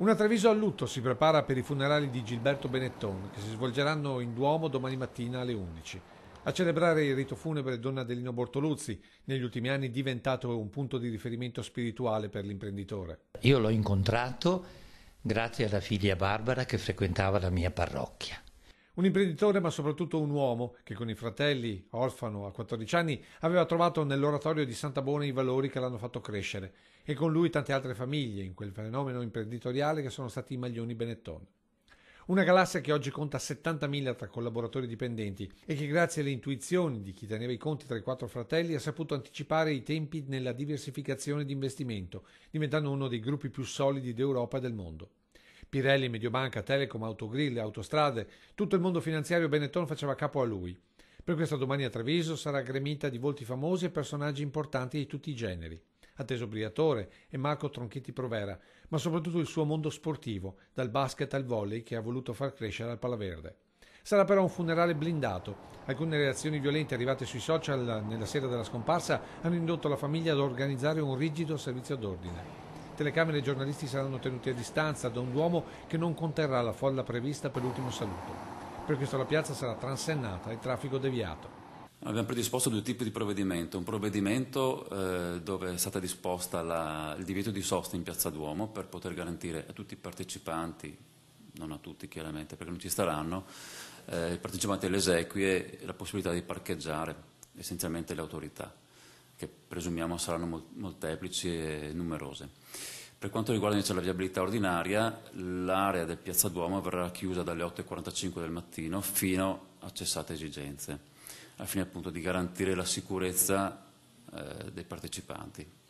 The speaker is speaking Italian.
Una Treviso a lutto si prepara per i funerali di Gilberto Benetton, che si svolgeranno in Duomo domani mattina alle 11. A celebrare il rito funebre donna Adelino Bortoluzzi, negli ultimi anni diventato un punto di riferimento spirituale per l'imprenditore. Io l'ho incontrato grazie alla figlia Barbara che frequentava la mia parrocchia. Un imprenditore ma soprattutto un uomo che con i fratelli, orfano a 14 anni, aveva trovato nell'oratorio di Santa Bona i valori che l'hanno fatto crescere e con lui tante altre famiglie in quel fenomeno imprenditoriale che sono stati i maglioni Benetton. Una galassia che oggi conta 70.000 tra collaboratori dipendenti e che grazie alle intuizioni di chi teneva i conti tra i quattro fratelli ha saputo anticipare i tempi nella diversificazione di investimento, diventando uno dei gruppi più solidi d'Europa e del mondo. Pirelli, Mediobanca, Telecom, Autogrill, Autostrade, tutto il mondo finanziario Benetton faceva capo a lui. Per questa domani a Treviso sarà gremita di volti famosi e personaggi importanti di tutti i generi. Atteso Briatore e Marco Tronchetti Provera, ma soprattutto il suo mondo sportivo, dal basket al volley che ha voluto far crescere al Palaverde. Sarà però un funerale blindato. Alcune reazioni violente arrivate sui social nella sera della scomparsa hanno indotto la famiglia ad organizzare un rigido servizio d'ordine telecamere e i giornalisti saranno tenuti a distanza da un duomo che non conterrà la folla prevista per l'ultimo saluto. Per questo la piazza sarà transennata e il traffico deviato. Abbiamo predisposto due tipi di provvedimento, un provvedimento eh, dove è stata disposta la, il divieto di sosta in Piazza Duomo per poter garantire a tutti i partecipanti, non a tutti chiaramente perché non ci staranno, eh, i partecipanti alle esequie la possibilità di parcheggiare essenzialmente le autorità che presumiamo saranno molteplici e numerose. Per quanto riguarda invece la viabilità ordinaria, l'area del Piazza Duomo verrà chiusa dalle 8.45 del mattino fino a cessate esigenze, al fine appunto di garantire la sicurezza eh, dei partecipanti.